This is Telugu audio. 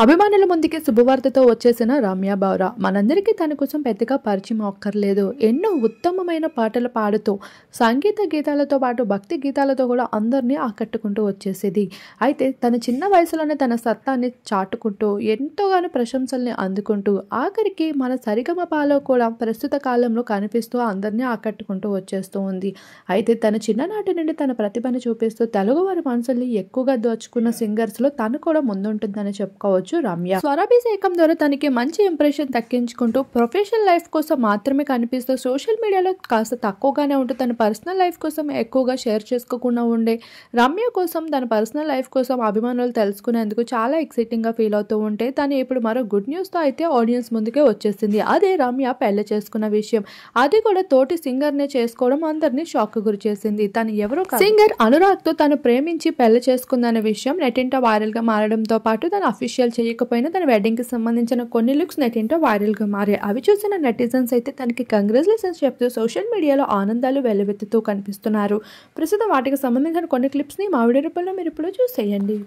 అభిమానుల ముందుకి శుభవార్తతో వచ్చేసిన రమ్య బావరా మనందరికీ తన కోసం పెద్దగా పరిచయం అక్కర్లేదు ఎన్నో ఉత్తమమైన పాటలు పాడుతూ సంగీత గీతాలతో పాటు భక్తి గీతాలతో కూడా అందరినీ ఆకట్టుకుంటూ వచ్చేసేది అయితే తన చిన్న వయసులోనే తన సత్తాన్ని చాటుకుంటూ ఎంతోగానో ప్రశంసల్ని అందుకుంటూ ఆఖరికి మన సరిగమపాలో కూడా ప్రస్తుత కాలంలో కనిపిస్తూ అందరినీ ఆకట్టుకుంటూ వచ్చేస్తూ ఉంది అయితే తన చిన్ననాటి నుండి తన ప్రతిభను చూపిస్తూ తెలుగువారి మనసుల్ని ఎక్కువగా దోచుకున్న సింగర్స్లో తను కూడా ముందుంటుందని చెప్పుకోవచ్చు చెప్పుకోవచ్చు రమ్య ఏకం ద్వారా తనకి మంచి ఇంప్రెషన్ తగ్గించుకుంటూ ప్రొఫెషనల్ లైఫ్ కోసం మాత్రమే కనిపిస్తూ సోషల్ మీడియాలో కాస్త తక్కువగానే ఉంటూ తన పర్సనల్ లైఫ్ కోసం ఎక్కువగా షేర్ చేసుకోకుండా ఉండే రమ్య కోసం తన పర్సనల్ లైఫ్ కోసం అభిమానులు తెలుసుకునేందుకు చాలా ఎక్సైటింగ్గా ఫీల్ అవుతూ ఉంటే తను ఇప్పుడు మరో గుడ్ న్యూస్తో అయితే ఆడియన్స్ ముందుకే వచ్చేసింది అదే రమ్య పెళ్లి చేసుకున్న విషయం అది కూడా తోటి సింగర్నే చేసుకోవడం అందరినీ షాక్ గురి చేసింది తను ఎవరో సింగర్ అనురాగ్తో తను ప్రేమించి పెళ్లి చేసుకుందనే విషయం నెటింట వైరల్గా మారడంతో పాటు తన అఫీషియల్ చేయకపోయినా తన వెడ్డింగ్కి సంబంధించిన కొన్ని లుక్స్ నెటింటో వైరల్గా మారాయి అవి చూసిన నెటిజన్స్ అయితే తనకి కంగ్రాచులేషన్స్ చెప్తూ సోషల్ మీడియాలో ఆనందాలు వెల్లువెత్తుతూ కనిపిస్తున్నారు ప్రస్తుతం వాటికి సంబంధించిన కొన్ని క్లిప్స్ని ని వీడియో రూపంలో మీరు ఇప్పుడు చూసేయండి